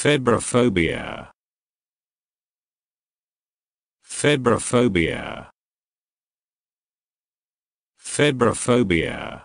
Febrophobia. Febrophobia. Febrophobia.